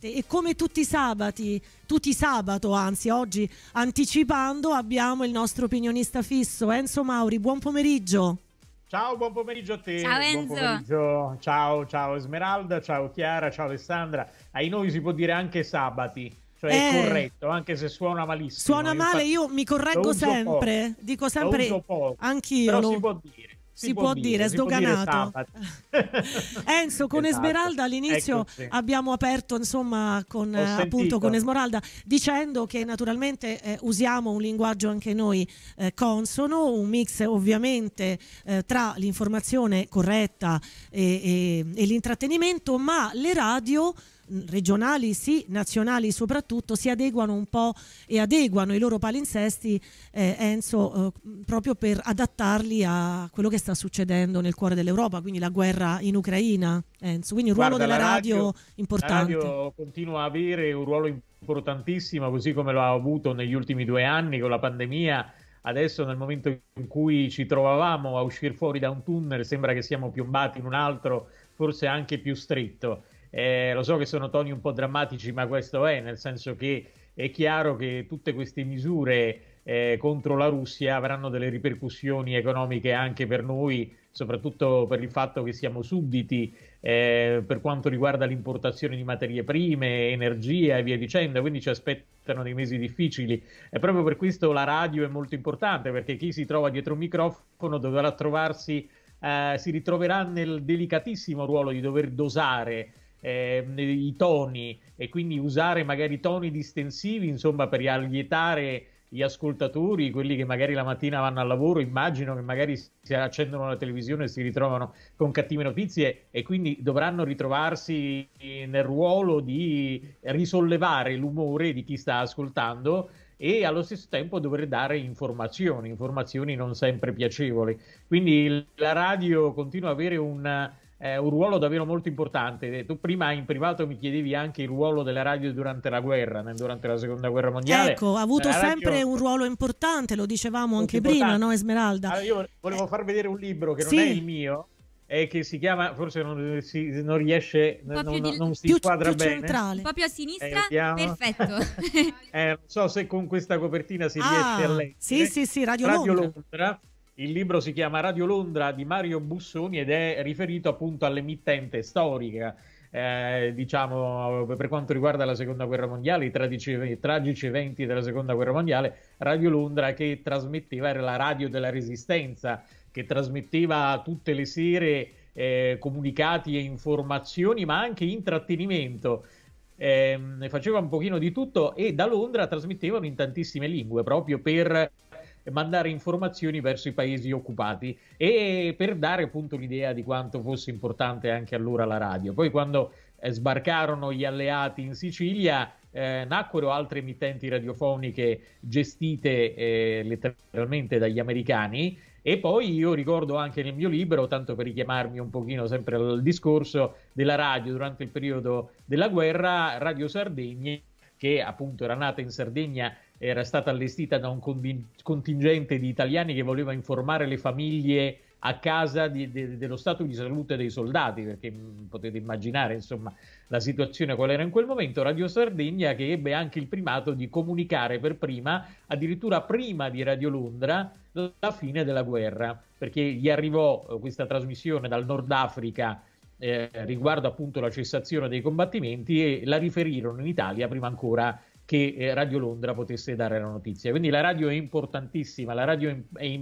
E come tutti i sabati, tutti i sabato anzi, oggi anticipando, abbiamo il nostro opinionista fisso Enzo Mauri. Buon pomeriggio. Ciao, buon pomeriggio a te. Ciao Enzo. Ciao, ciao Esmeralda, ciao Chiara, ciao Alessandra. Ai noi si può dire anche sabati cioè eh, corretto, anche se suona malissimo. Suona io male, io mi correggo sempre, dico sempre anch'io. Però lo... si può dire, si, si può, può, dire, sdoganato. Enzo, con esatto. Esmeralda all'inizio Eccoci. abbiamo aperto insomma con, eh, appunto, con, Esmeralda dicendo che naturalmente eh, usiamo un linguaggio anche noi eh, consono, un mix ovviamente eh, tra l'informazione corretta e, e, e l'intrattenimento, ma le radio regionali sì, nazionali soprattutto, si adeguano un po' e adeguano i loro palinsesti, eh, Enzo, eh, proprio per adattarli a quello che sta succedendo nel cuore dell'Europa, quindi la guerra in Ucraina, Enzo. Quindi un Guarda, ruolo della radio, radio importante. La radio continua a avere un ruolo importantissimo, così come lo ha avuto negli ultimi due anni con la pandemia. Adesso nel momento in cui ci trovavamo a uscire fuori da un tunnel sembra che siamo piombati in un altro, forse anche più stretto eh, lo so che sono toni un po' drammatici, ma questo è, nel senso che è chiaro che tutte queste misure eh, contro la Russia avranno delle ripercussioni economiche anche per noi, soprattutto per il fatto che siamo sudditi eh, per quanto riguarda l'importazione di materie prime, energia e via dicendo, quindi ci aspettano dei mesi difficili. E proprio per questo la radio è molto importante, perché chi si trova dietro un microfono dovrà trovarsi, eh, si ritroverà nel delicatissimo ruolo di dover dosare eh, i toni e quindi usare magari toni distensivi, insomma, per allietare gli ascoltatori, quelli che magari la mattina vanno al lavoro, immagino che magari si accendono la televisione e si ritrovano con cattive notizie e quindi dovranno ritrovarsi nel ruolo di risollevare l'umore di chi sta ascoltando e allo stesso tempo dover dare informazioni, informazioni non sempre piacevoli. Quindi la radio continua ad avere un, eh, un ruolo davvero molto importante. Tu prima in privato mi chiedevi anche il ruolo della radio durante la guerra, durante la seconda guerra mondiale. Ecco, ha avuto la sempre radio... un ruolo importante, lo dicevamo anche importante. prima, no Esmeralda? Allora, io volevo eh, far vedere un libro che sì. non è il mio, e che si chiama, forse non, si, non riesce, non, di, non, si più, squadra più bene. Centrale. Proprio a sinistra, eh, perfetto. eh, non so se con questa copertina si ah, riesce a leggere. Sì, sì, sì, Radio, Radio Londra. Londra il libro si chiama Radio Londra di Mario Bussoni ed è riferito appunto all'emittente storica. Eh, diciamo per quanto riguarda la seconda guerra mondiale, i tradici, tragici eventi della seconda guerra mondiale, Radio Londra che trasmetteva era la radio della resistenza, che trasmetteva tutte le sere eh, comunicati e informazioni, ma anche intrattenimento. Eh, faceva un pochino di tutto e da Londra trasmettevano in tantissime lingue proprio per mandare informazioni verso i paesi occupati e per dare appunto l'idea di quanto fosse importante anche allora la radio. Poi quando eh, sbarcarono gli alleati in Sicilia, eh, nacquero altre emittenti radiofoniche gestite eh, letteralmente dagli americani e poi io ricordo anche nel mio libro, tanto per richiamarmi un pochino sempre al discorso della radio durante il periodo della guerra, Radio Sardegna che appunto era nata in Sardegna era stata allestita da un contingente di italiani che voleva informare le famiglie a casa di, de, dello stato di salute dei soldati, perché mm, potete immaginare insomma, la situazione qual era in quel momento, Radio Sardegna che ebbe anche il primato di comunicare per prima, addirittura prima di Radio Londra, la fine della guerra, perché gli arrivò eh, questa trasmissione dal Nord Africa eh, riguardo appunto la cessazione dei combattimenti e la riferirono in Italia prima ancora che eh, Radio Londra potesse dare la notizia. Quindi la radio è importantissima, la radio è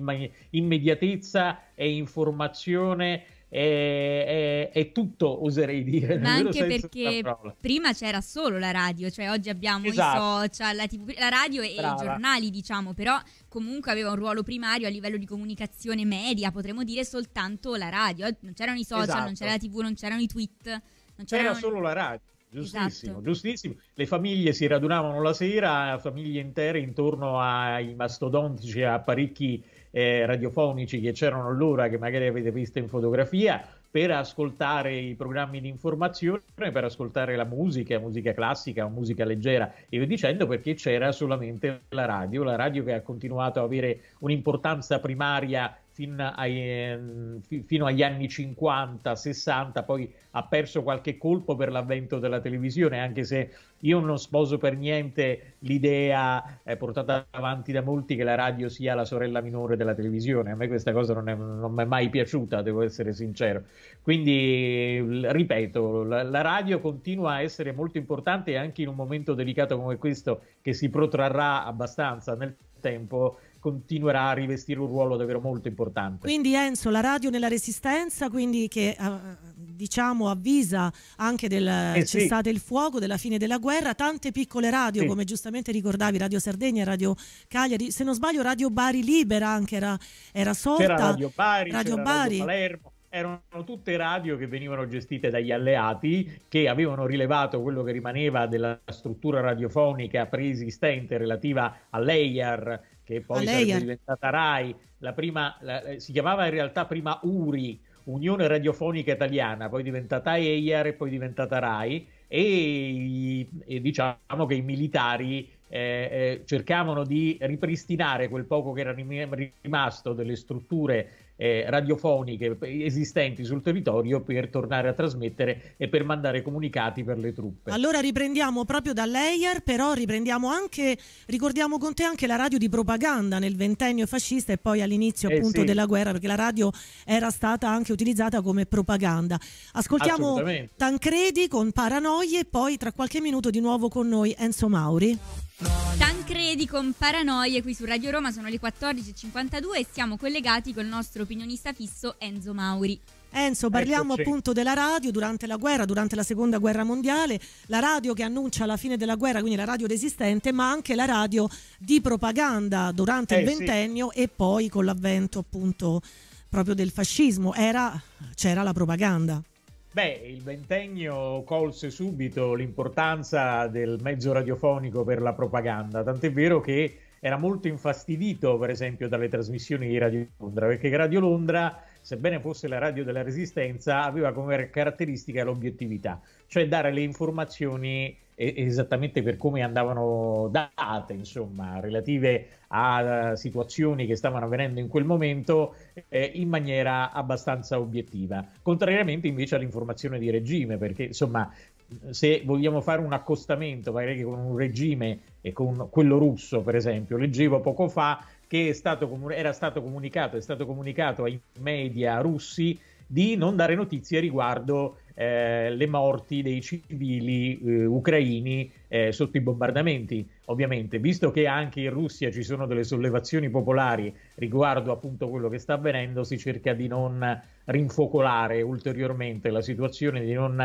immediatezza, è informazione, è, è, è, tutto, oserei dire. Ma anche perché prima c'era solo la radio, cioè oggi abbiamo esatto. i social, la, TV, la radio e Brava. i giornali, diciamo, però comunque aveva un ruolo primario a livello di comunicazione media, potremmo dire soltanto la radio. Eh, non c'erano i social, esatto. non c'era la TV, non c'erano i tweet. Non c'era, c'era solo la radio. Giustissimo, esatto. giustissimo. Le famiglie si radunavano la sera, famiglie intere intorno ai mastodontici apparecchi eh, radiofonici che c'erano allora, che magari avete visto in fotografia, per ascoltare i programmi di informazione, per ascoltare la musica, musica classica, musica leggera e via dicendo, perché c'era solamente la radio, la radio che ha continuato a avere un'importanza primaria fin ai, ehm, fino agli anni 50, 60, poi ha perso qualche colpo per l'avvento della televisione, anche se io non sposo per niente l'idea eh, portata avanti da molti che la radio sia la sorella minore della televisione. A me questa cosa non, è, non mi è mai piaciuta, devo essere sincero. Quindi, ripeto, la, la, radio continua a essere molto importante anche in un momento delicato come questo che si protrarrà abbastanza nel tempo continuerà a rivestire un ruolo davvero molto importante. Quindi Enzo, la radio nella resistenza, quindi che eh, diciamo avvisa anche del eh sì. cessate il fuoco, della fine della guerra, tante piccole radio, sì. come giustamente ricordavi, Radio Sardegna, Radio Cagliari, se non sbaglio Radio Bari Libera anche era, era sorta. C'era Radio Bari, radio Bari. Radio Palermo erano tutte radio che venivano gestite dagli alleati che avevano rilevato quello che rimaneva della struttura radiofonica preesistente relativa all'EIAR che poi è diventata RAI, la prima, la, eh, si chiamava in realtà prima URI, Unione Radiofonica Italiana, poi diventata EIR e poi diventata RAI, e, e diciamo che i militari eh, eh, cercavano di ripristinare quel poco che era rimasto delle strutture eh, radiofoniche esistenti sul territorio per tornare a trasmettere e per mandare comunicati per le truppe. Allora riprendiamo proprio da Leier, però riprendiamo anche, ricordiamo con te anche la radio di propaganda nel ventennio fascista e poi all'inizio eh, appunto sì. della guerra, perché la radio era stata anche utilizzata come propaganda. Ascoltiamo Tancredi con Paranoie e poi tra qualche minuto di nuovo con noi Enzo Mauri. Tancredi con Paranoie qui su Radio Roma sono le 14.52 e siamo collegati col nostro opinionista fisso Enzo Mauri. Enzo, parliamo Eccoci. appunto della radio durante la guerra, durante la seconda guerra mondiale, la radio che annuncia la fine della guerra, quindi la radio resistente, ma anche la radio di propaganda durante eh, il ventennio sì. e poi con l'avvento appunto proprio del fascismo, c'era la propaganda. Beh, il ventennio colse subito l'importanza del mezzo radiofonico per la propaganda, tant'è vero che era molto infastidito per esempio dalle trasmissioni di Radio Londra, perché Radio Londra, sebbene fosse la radio della resistenza, aveva come caratteristica l'obiettività, cioè dare le informazioni esattamente per come andavano date, insomma, relative a eh, situazioni che stavano avvenendo in quel momento eh, in maniera abbastanza obiettiva, contrariamente invece all'informazione di regime, perché insomma se vogliamo fare un accostamento magari con un regime e con quello russo, per esempio, leggevo poco fa che stato era stato comunicato, è stato comunicato ai media russi di non dare notizie riguardo eh, le morti dei civili eh, ucraini eh, sotto i bombardamenti. Ovviamente, visto che anche in Russia ci sono delle sollevazioni popolari riguardo appunto quello che sta avvenendo, si cerca di non rinfocolare ulteriormente la situazione, di non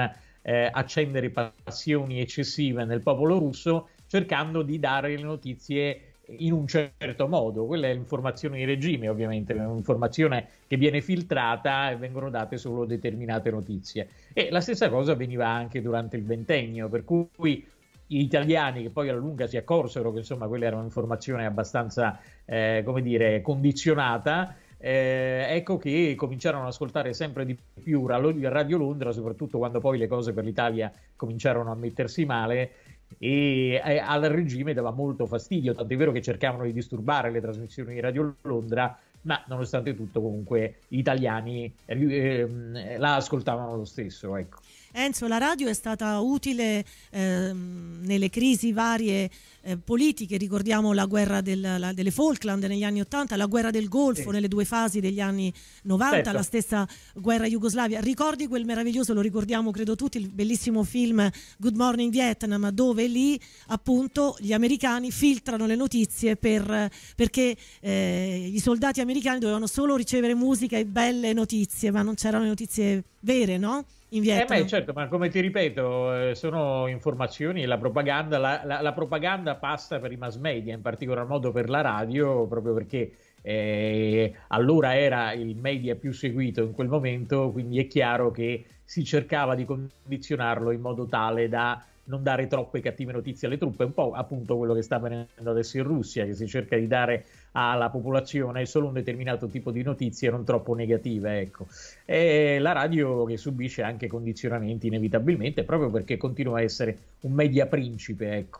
eh, accendere passioni eccessive nel popolo russo cercando di dare le notizie in un certo modo, quella è l'informazione di regime ovviamente, è un'informazione che viene filtrata e vengono date solo determinate notizie. E la stessa cosa veniva anche durante il ventennio, per cui gli italiani che poi alla lunga si accorsero che insomma quella era un'informazione abbastanza, eh, come dire, condizionata, eh, ecco che cominciarono ad ascoltare sempre di più Radio Londra, soprattutto quando poi le cose per l'Italia cominciarono a mettersi male e eh, al regime dava molto fastidio, tant'è vero che cercavano di disturbare le trasmissioni di Radio Londra, ma nonostante tutto comunque gli italiani eh, ehm, la ascoltavano lo stesso. Ecco. Enzo, la radio è stata utile ehm, nelle crisi varie eh, politiche, ricordiamo la guerra del, la, delle Falkland negli anni 80, la guerra del Golfo sì. nelle due fasi degli anni 90, certo. la stessa guerra Jugoslavia. Ricordi quel meraviglioso, lo ricordiamo credo tutti, il bellissimo film Good Morning Vietnam, dove lì appunto gli americani filtrano le notizie per, perché eh, i soldati americani dovevano solo ricevere musica e belle notizie, ma non c'erano le notizie vere, no? In eh, Vietnam. Eh beh, certo, ma come ti ripeto, eh, sono informazioni, la propaganda, la, la, la propaganda pasta per i mass media, in particolar modo per la radio, proprio perché eh, allora era il media più seguito in quel momento, quindi è chiaro che si cercava di condizionarlo in modo tale da non dare troppe cattive notizie alle truppe, un po' appunto quello che sta avvenendo adesso in Russia, che si cerca di dare alla popolazione solo un determinato tipo di notizie non troppo negative, ecco. E la radio che subisce anche condizionamenti inevitabilmente proprio perché continua a essere un media principe, ecco.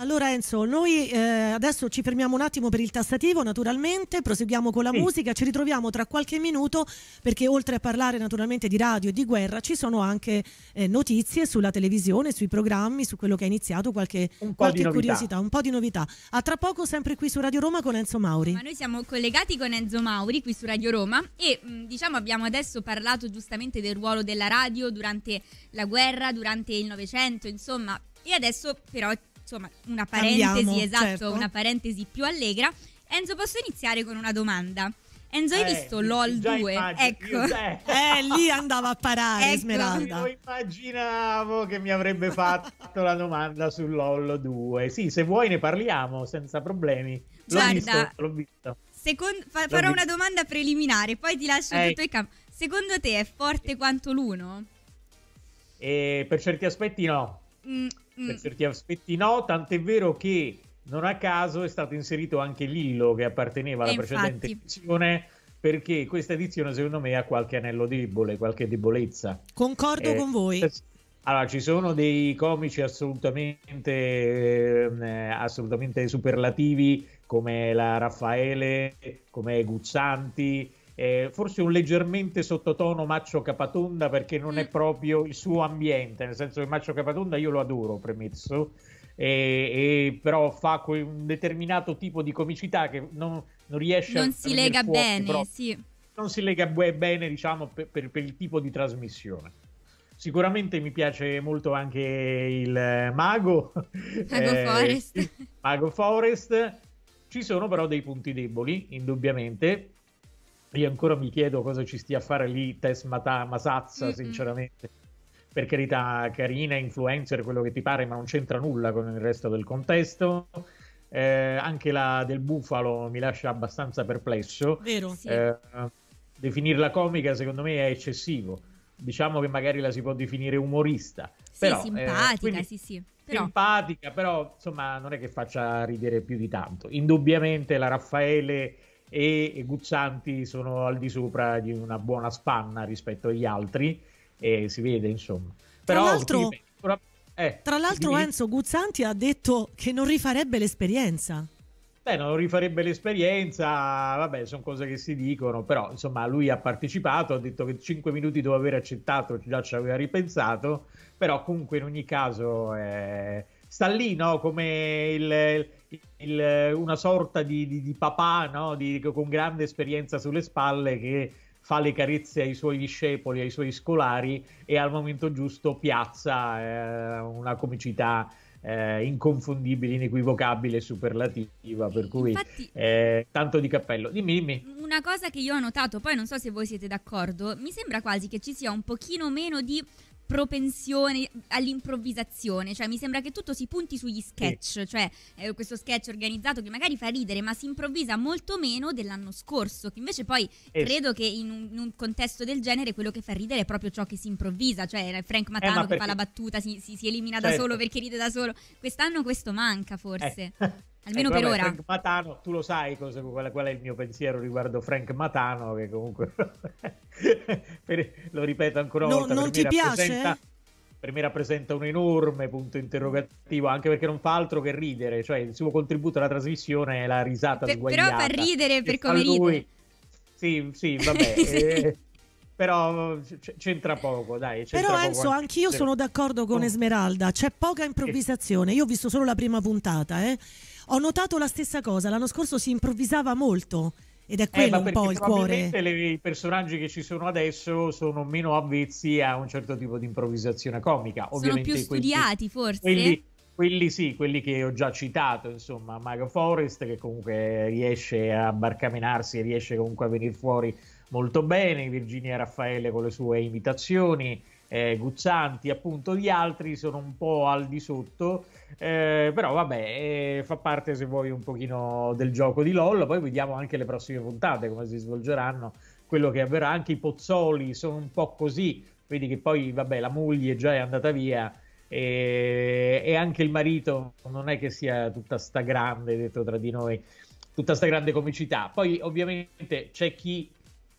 Allora Enzo, noi eh, adesso ci fermiamo un attimo per il tastativo, naturalmente, proseguiamo con la sì. musica, ci ritroviamo tra qualche minuto perché oltre a parlare naturalmente di radio e di guerra ci sono anche eh, notizie sulla televisione, sui programmi, su quello che è iniziato, qualche, qualche curiosità, un po' di novità. A tra poco sempre qui su Radio Roma con Enzo Mauri. Ma noi siamo collegati con Enzo Mauri qui su Radio Roma e mm, diciamo abbiamo adesso parlato giustamente del ruolo della radio durante la guerra, durante il Novecento, insomma, e adesso però insomma, una parentesi, Cambiamo, esatto, certo. una parentesi più allegra. Enzo, posso iniziare con una domanda? Enzo, hai eh, visto LOL 2? ecco. Eh, lì andava a parare ecco. Smeralda. Io immaginavo che mi avrebbe fatto la domanda su LOL 2. Sì, se vuoi ne parliamo senza problemi. L'ho Guarda, visto, l'ho visto. Secondo, fa, l'ho farò visto. una domanda preliminare, poi ti lascio eh. tutto il campo. Secondo te è forte quanto l'uno? Eh, per certi aspetti no. Mm, mm. per certi aspetti no, tant'è vero che non a caso è stato inserito anche Lillo che apparteneva alla e precedente infatti... edizione perché questa edizione secondo me ha qualche anello debole, qualche debolezza. Concordo eh, con voi. Eh, allora, ci sono dei comici assolutamente, ehm, eh, assolutamente superlativi come la Raffaele, come Guzzanti, eh, forse un leggermente sottotono Maccio Capatonda perché non è mm. proprio il suo ambiente, nel senso che Maccio Capatonda io lo adoro, premesso, e, e però fa que- un determinato tipo di comicità che non, non riesce non a... Si lega fuoco, bene, sì. Non si lega bene, diciamo, per, per, per il tipo di trasmissione. Sicuramente mi piace molto anche il mago. Mago eh, Forest. Mago Forest. Ci sono però dei punti deboli, indubbiamente. Io ancora mi chiedo cosa ci stia a fare lì Tess Mata- Masazza, mm-hmm. sinceramente. Per carità, carina, influencer, quello che ti pare, ma non c'entra nulla con il resto del contesto. Eh, anche la del Bufalo mi lascia abbastanza perplesso. Vero, sì. eh, definirla comica secondo me è eccessivo. Diciamo che magari la si può definire umorista. Sì, però, eh, simpatica, eh, quindi... sì, sì però... simpatica, però insomma non è che faccia ridere più di tanto. Indubbiamente la Raffaele e Guzzanti sono al di sopra di una buona spanna rispetto agli altri e si vede insomma. Però, tra l'altro, prima... eh, tra l'altro quindi... Enzo Guzzanti ha detto che non rifarebbe l'esperienza. Beh, non rifarebbe l'esperienza, vabbè, sono cose che si dicono, però insomma lui ha partecipato, ha detto che 5 minuti dopo aver accettato già ci aveva ripensato, però comunque in ogni caso... Eh sta lì, no? Come il, il, una sorta di, di, di papà, no? di, con grande esperienza sulle spalle che fa le carezze ai suoi discepoli, ai suoi scolari e al momento giusto piazza eh, una comicità eh, inconfondibile, inequivocabile, superlativa, per cui Infatti, eh, tanto di cappello. Dimmi, dimmi. Una cosa che io ho notato, poi non so se voi siete d'accordo, mi sembra quasi che ci sia un pochino meno di propensione all'improvvisazione, cioè mi sembra che tutto si punti sugli sketch, sì. cioè eh, questo sketch organizzato che magari fa ridere ma si improvvisa molto meno dell'anno scorso, che invece poi eh. credo che in un, in un, contesto del genere quello che fa ridere è proprio ciò che si improvvisa, cioè eh, Frank Matano eh, ma che perché... fa la battuta, si, si, si elimina certo. da solo perché ride da solo, quest'anno questo manca forse. Eh. Almeno eh, per ora. Frank Matano, tu lo sai cosa, qual, qual, è il mio pensiero riguardo Frank Matano, che comunque per, lo ripeto ancora una no, volta. Non ti piace? per me rappresenta un enorme punto interrogativo, anche perché non fa altro che ridere, cioè il suo contributo alla trasmissione è la risata per, sguagliata. Però fa ridere per come ride. Lui... Sì, sì, vabbè. sì. Eh, però c'entra poco, dai. C'entra però Enzo, anche... anch'io sono d'accordo con oh. Esmeralda, c'è poca improvvisazione. Io ho visto solo la prima puntata, eh. Ho notato la stessa cosa, l'anno scorso si improvvisava molto. Ed è eh, quello eh, un po' il cuore. I personaggi che ci sono adesso sono meno avvezzi a un certo tipo di improvvisazione comica. Ovviamente sono più studiati, quelli, forse. Quelli, quelli sì, quelli che ho già citato, insomma, Mago Forest che comunque riesce a barcamenarsi e riesce comunque a venire fuori molto bene, Virginia Raffaele con le sue imitazioni, eh, Guzzanti, appunto gli altri sono un po' al di sotto, eh, però vabbè, eh, fa parte se vuoi un pochino del gioco di LOL, poi vediamo anche le prossime puntate come si svolgeranno, quello che avverrà, anche i Pozzoli sono un po' così, vedi che poi vabbè la moglie già è andata via e, e anche il marito non è che sia tutta sta grande, detto tra di noi, tutta sta grande comicità, poi ovviamente c'è chi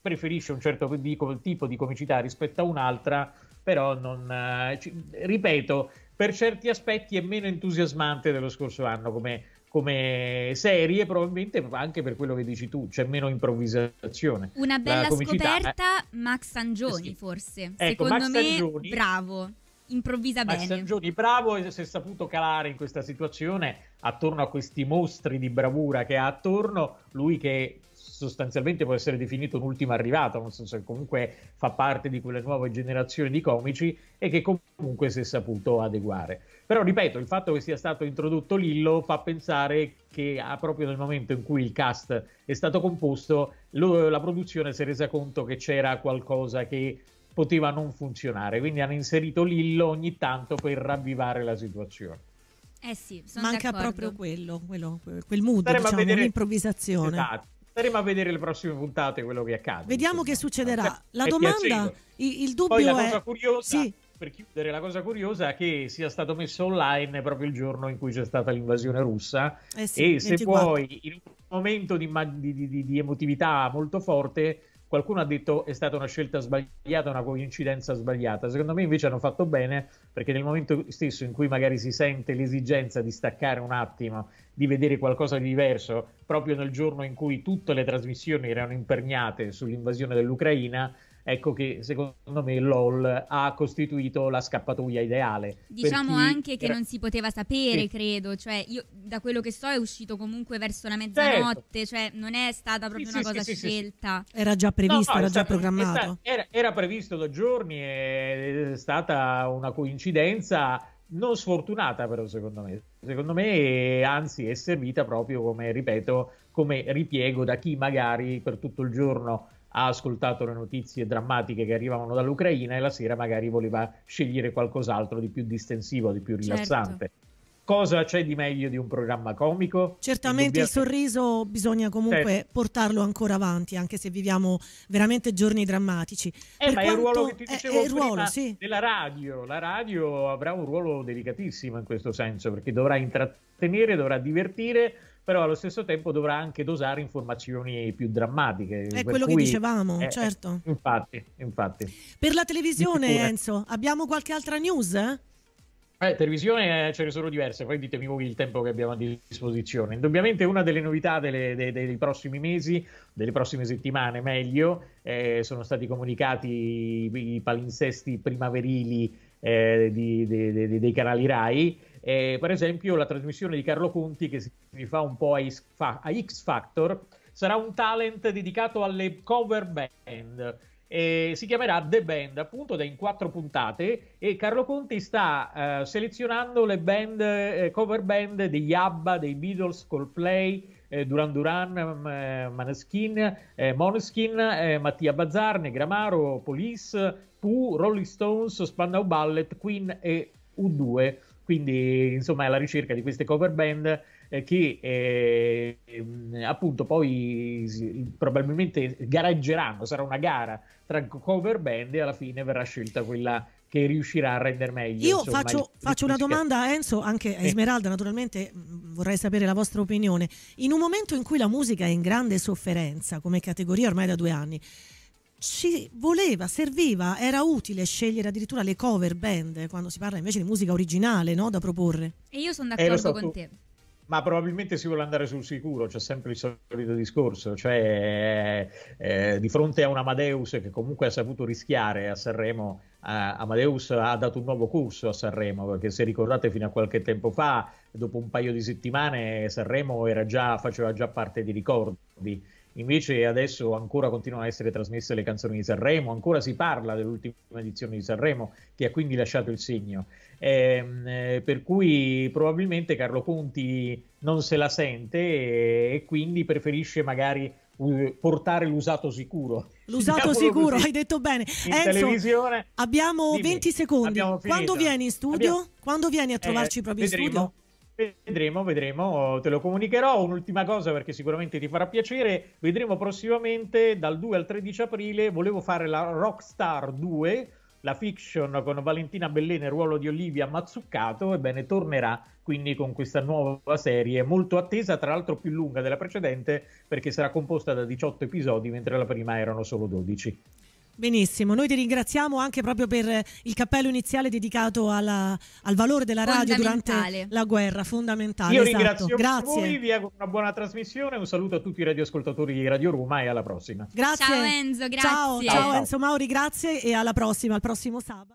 preferisce un certo tipo di comicità rispetto a un'altra, però non... Eh, ripeto, per certi aspetti è meno entusiasmante dello scorso anno come, come serie, probabilmente anche per quello che dici tu, c'è meno improvvisazione. Una bella scoperta, Max Sangioni sì. forse, ecco, secondo Max me Sangioni, bravo. Improvvisa Max Sangioni, bravo e si è saputo calare in questa situazione attorno a questi mostri di bravura che ha attorno, lui che sostanzialmente può essere definito un ultimo arrivato, nel senso che comunque fa parte di quella nuova generazione di comici e che comunque si è saputo adeguare. Però ripeto, il fatto che sia stato introdotto Lillo fa pensare che ah, proprio nel momento in cui il cast è stato composto, lo, la produzione si è resa conto che c'era qualcosa che poteva non funzionare, quindi hanno inserito Lillo ogni tanto per ravvivare la situazione. Eh sì, Manca d'accordo. proprio quello, quello, quel mood, Staremo diciamo, vedere... un'improvvisazione. Esatto staremo a vedere le prossime puntate quello che accade. Vediamo che succederà. La è domanda, il, il, dubbio Poi la è... cosa curiosa, sì. per chiudere, la cosa curiosa è che sia stato messo online proprio il giorno in cui c'è stata l'invasione russa eh sì, e 24. se poi in un momento di, di, di, di emotività molto forte Qualcuno ha detto è stata una scelta sbagliata, una coincidenza sbagliata. Secondo me invece hanno fatto bene perché nel momento stesso in cui magari si sente l'esigenza di staccare un attimo, di vedere qualcosa di diverso, proprio nel giorno in cui tutte le trasmissioni erano imperniate sull'invasione dell'Ucraina, ecco che secondo me LOL ha costituito la scappatoia ideale. Diciamo anche che non si poteva sapere, sì. credo, cioè io da quello che so è uscito comunque verso la certo. mezzanotte, certo. cioè non è stata proprio sì, una sì, cosa scelta. Era già previsto, no, era già programmato. Era, era previsto da giorni ed è stata una coincidenza non sfortunata però secondo me, secondo me anzi è servita proprio come, ripeto, come ripiego da chi magari per tutto il giorno ha ascoltato le notizie drammatiche che arrivavano dall'Ucraina e la sera magari voleva scegliere qualcos'altro di più distensivo, di più certo. rilassante. Certo. Cosa c'è di meglio di un programma comico? Certamente il sorriso bisogna comunque certo. portarlo ancora avanti, anche se viviamo veramente giorni drammatici. Eh, per ma è il ruolo che ti dicevo è, è prima ruolo, sì. della radio. La radio avrà un ruolo delicatissimo in questo senso, perché dovrà intrattenere, dovrà divertire, però allo stesso tempo dovrà anche dosare informazioni più drammatiche. È quello cui, che dicevamo, eh, certo. Infatti, infatti. Per la televisione, Enzo, abbiamo qualche altra news? Eh, televisione eh, ce ne sono diverse, poi ditemi voi il tempo che abbiamo a disposizione. Indubbiamente una delle novità delle, dei, dei, prossimi mesi, delle prossime settimane meglio, eh, sono stati comunicati i, i palinsesti primaverili eh, di, de, de, de, dei canali RAI eh, per esempio la trasmissione di Carlo Conti che si rifà un po' a, X Factor sarà un talent dedicato alle cover band. E si chiamerà The Band, appunto, da in quattro puntate e Carlo Conti sta eh, selezionando le band, eh, cover band degli ABBA, dei Beatles, Coldplay, eh, Duran Duran, eh, Maneskin, eh, Moneskin, eh, Mattia Bazzarne, Negramaro, Police, Pooh, Rolling Stones, Spandau Ballet, Queen e U2. Quindi, insomma, è alla ricerca di queste cover band eh, che eh, ehm, appunto poi probabilmente gareggeranno, sarà una gara tra cover band e alla fine verrà scelta quella che riuscirà a rendere meglio. Io insomma, faccio, faccio una domanda a Enzo, anche a Esmeralda, naturalmente mm, vorrei sapere la vostra opinione. In un momento in cui la musica è in grande sofferenza come categoria ormai da due anni, ci voleva, serviva, era utile scegliere addirittura le cover band quando si parla invece di musica originale no? da proporre. E io sono eh, d'accordo eh, so, con tu... te. Ma probabilmente si vuole andare sul sicuro, c'è sempre il solito discorso, cioè eh, di fronte a un Amadeus che comunque ha saputo rischiare a Sanremo, eh, Amadeus ha dato un nuovo corso a Sanremo, perché se ricordate fino a qualche tempo fa, dopo un paio di settimane, Sanremo già, faceva già parte di ricordi Invece adesso ancora continuano a essere trasmesse le canzoni di Sanremo, ancora si parla dell'ultima edizione di Sanremo che ha quindi lasciato il segno. Ehm, eh, per cui probabilmente Carlo Conti non se la sente e, e quindi preferisce magari portare l'usato sicuro. L'usato sicuro, così. hai detto bene. In Enzo, abbiamo Dimmi, 20 secondi. Abbiamo Quando vieni in studio? Abbiamo... Quando vieni a trovarci eh, proprio vedremo. in studio? Vedremo, vedremo, te lo comunicherò. Un'ultima cosa perché sicuramente ti farà piacere. Vedremo prossimamente dal 2 al 13 aprile. Volevo fare la Rockstar 2, la fiction con Valentina Bellene, ruolo di Olivia Mazzuccato. Ebbene, tornerà quindi con questa nuova serie, molto attesa, tra l'altro più lunga della precedente, perché sarà composta da 18 episodi, mentre la prima erano solo 12. Benissimo, noi ti ringraziamo anche proprio per il cappello iniziale dedicato alla, al valore della radio durante la guerra, fondamentale. Io esatto. ringrazio Grazie. voi, vi auguro una buona trasmissione, un saluto a tutti i radioascoltatori di Radio Roma e alla prossima. Grazie. Ciao Enzo, grazie. Ciao, ciao, ciao Enzo Mauri, grazie e alla prossima, al prossimo sabato.